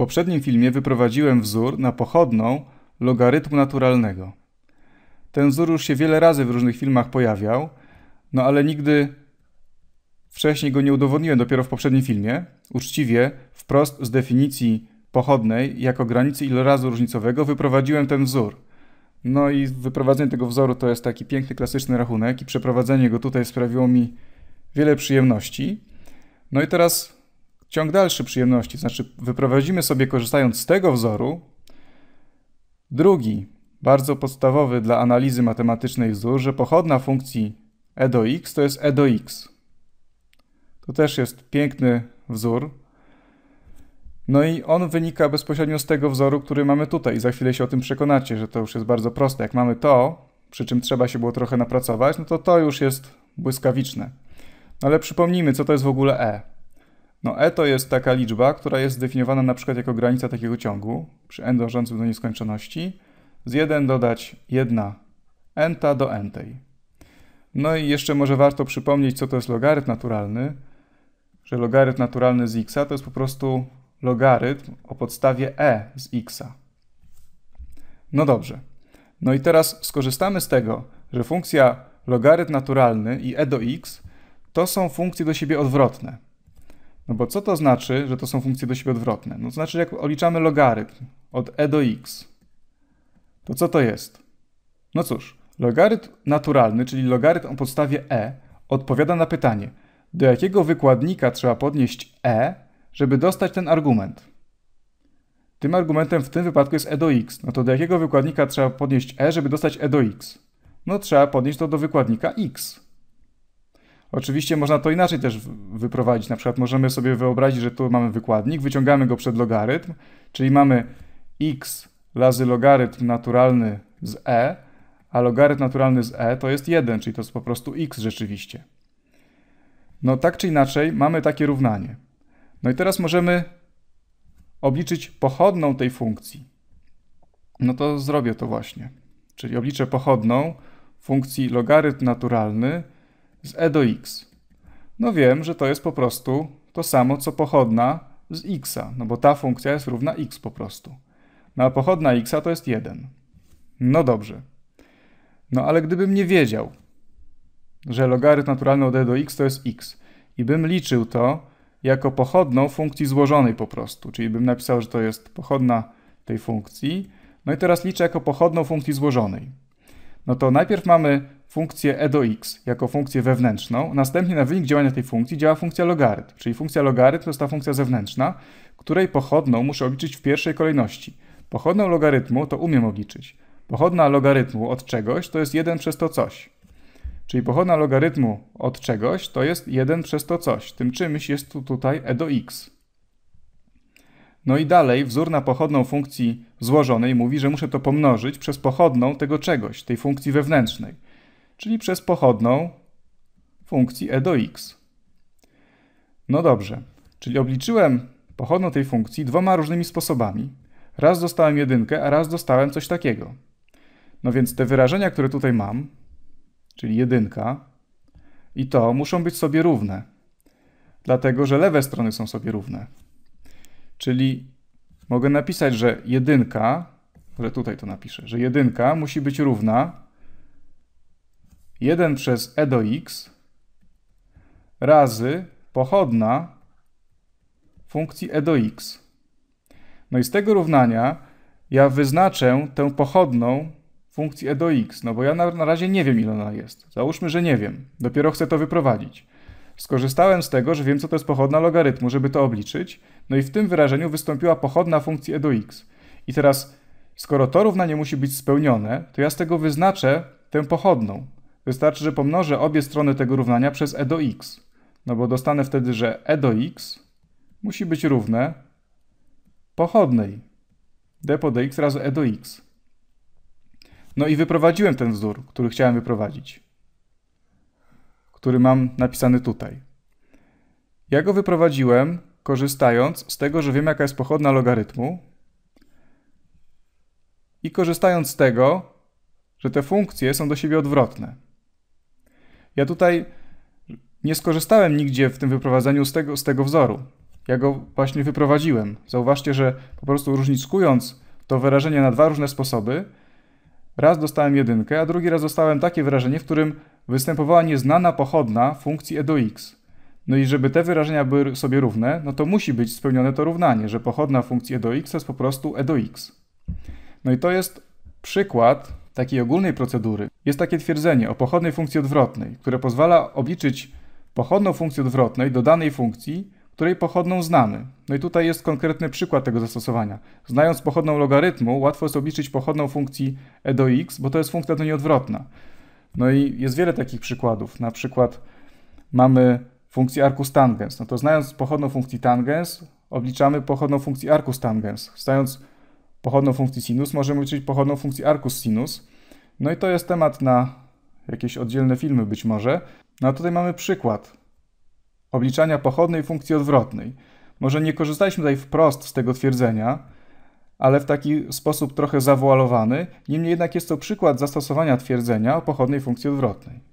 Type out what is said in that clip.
poprzednim filmie wyprowadziłem wzór na pochodną logarytmu naturalnego. Ten wzór już się wiele razy w różnych filmach pojawiał, no ale nigdy wcześniej go nie udowodniłem, dopiero w poprzednim filmie. Uczciwie, wprost z definicji pochodnej jako granicy ilorazu różnicowego wyprowadziłem ten wzór. No i wyprowadzenie tego wzoru to jest taki piękny, klasyczny rachunek i przeprowadzenie go tutaj sprawiło mi wiele przyjemności. No i teraz ciąg dalszy przyjemności, znaczy wyprowadzimy sobie korzystając z tego wzoru drugi, bardzo podstawowy dla analizy matematycznej wzór, że pochodna funkcji e do x to jest e do x. To też jest piękny wzór. No i on wynika bezpośrednio z tego wzoru, który mamy tutaj. I za chwilę się o tym przekonacie, że to już jest bardzo proste. Jak mamy to, przy czym trzeba się było trochę napracować, no to to już jest błyskawiczne. No ale przypomnijmy, co to jest w ogóle e. No e to jest taka liczba, która jest zdefiniowana na przykład jako granica takiego ciągu przy n dążącym do nieskończoności. Z 1 dodać 1 n do n-tej. No i jeszcze może warto przypomnieć, co to jest logarytm naturalny, że logarytm naturalny z x to jest po prostu logarytm o podstawie e z x. No dobrze. No i teraz skorzystamy z tego, że funkcja logarytm naturalny i e do x to są funkcje do siebie odwrotne. No bo co to znaczy, że to są funkcje do siebie odwrotne? No to znaczy, jak oliczamy logarytm od e do x, to co to jest? No cóż, logarytm naturalny, czyli logarytm o podstawie e, odpowiada na pytanie, do jakiego wykładnika trzeba podnieść e, żeby dostać ten argument? Tym argumentem w tym wypadku jest e do x. No to do jakiego wykładnika trzeba podnieść e, żeby dostać e do x? No trzeba podnieść to do wykładnika x. Oczywiście można to inaczej też wyprowadzić. Na przykład możemy sobie wyobrazić, że tu mamy wykładnik, wyciągamy go przed logarytm, czyli mamy x razy logarytm naturalny z e, a logarytm naturalny z e to jest 1, czyli to jest po prostu x rzeczywiście. No tak czy inaczej mamy takie równanie. No i teraz możemy obliczyć pochodną tej funkcji. No to zrobię to właśnie. Czyli obliczę pochodną funkcji logarytm naturalny z e do x. No wiem, że to jest po prostu to samo, co pochodna z x, no bo ta funkcja jest równa x po prostu. No a pochodna x to jest 1. No dobrze. No ale gdybym nie wiedział, że logarytm naturalny od e do x to jest x i bym liczył to jako pochodną funkcji złożonej po prostu, czyli bym napisał, że to jest pochodna tej funkcji, no i teraz liczę jako pochodną funkcji złożonej. No to najpierw mamy funkcję e do x jako funkcję wewnętrzną, następnie na wynik działania tej funkcji działa funkcja logarytm, czyli funkcja logarytm to jest ta funkcja zewnętrzna, której pochodną muszę obliczyć w pierwszej kolejności. Pochodną logarytmu to umiem obliczyć. Pochodna logarytmu od czegoś to jest 1 przez to coś. Czyli pochodna logarytmu od czegoś to jest 1 przez to coś. Tym czymś jest tu tutaj e do x. No i dalej wzór na pochodną funkcji złożonej mówi, że muszę to pomnożyć przez pochodną tego czegoś, tej funkcji wewnętrznej czyli przez pochodną funkcji e do x. No dobrze, czyli obliczyłem pochodną tej funkcji dwoma różnymi sposobami. Raz dostałem jedynkę, a raz dostałem coś takiego. No więc te wyrażenia, które tutaj mam, czyli jedynka i to muszą być sobie równe, dlatego że lewe strony są sobie równe. Czyli mogę napisać, że jedynka, że tutaj to napiszę, że jedynka musi być równa 1 przez e do x razy pochodna funkcji e do x. No i z tego równania ja wyznaczę tę pochodną funkcji e do x, no bo ja na, na razie nie wiem, ile ona jest. Załóżmy, że nie wiem. Dopiero chcę to wyprowadzić. Skorzystałem z tego, że wiem, co to jest pochodna logarytmu, żeby to obliczyć. No i w tym wyrażeniu wystąpiła pochodna funkcji e do x. I teraz, skoro to równanie musi być spełnione, to ja z tego wyznaczę tę pochodną. Wystarczy, że pomnożę obie strony tego równania przez e do x. No bo dostanę wtedy, że e do x musi być równe pochodnej d pod x razy e do x. No i wyprowadziłem ten wzór, który chciałem wyprowadzić, który mam napisany tutaj. Ja go wyprowadziłem korzystając z tego, że wiem jaka jest pochodna logarytmu i korzystając z tego, że te funkcje są do siebie odwrotne. Ja tutaj nie skorzystałem nigdzie w tym wyprowadzeniu z tego, z tego wzoru. Ja go właśnie wyprowadziłem. Zauważcie, że po prostu różnickując to wyrażenie na dwa różne sposoby, raz dostałem jedynkę, a drugi raz dostałem takie wyrażenie, w którym występowała nieznana pochodna funkcji e do x. No i żeby te wyrażenia były sobie równe, no to musi być spełnione to równanie, że pochodna funkcji e do x to jest po prostu e do x. No i to jest przykład takiej ogólnej procedury jest takie twierdzenie o pochodnej funkcji odwrotnej, które pozwala obliczyć pochodną funkcji odwrotnej do danej funkcji, której pochodną znamy. No i tutaj jest konkretny przykład tego zastosowania. Znając pochodną logarytmu, łatwo jest obliczyć pochodną funkcji e do x, bo to jest funkcja do nieodwrotna. No i jest wiele takich przykładów. Na przykład mamy funkcję arcus tangens. No to znając pochodną funkcji tangens, obliczamy pochodną funkcji arcus tangens. stając pochodną funkcji sinus, możemy liczyć pochodną funkcji arcus sinus. No i to jest temat na jakieś oddzielne filmy być może. No a tutaj mamy przykład obliczania pochodnej funkcji odwrotnej. Może nie korzystaliśmy tutaj wprost z tego twierdzenia, ale w taki sposób trochę zawoalowany. Niemniej jednak jest to przykład zastosowania twierdzenia o pochodnej funkcji odwrotnej.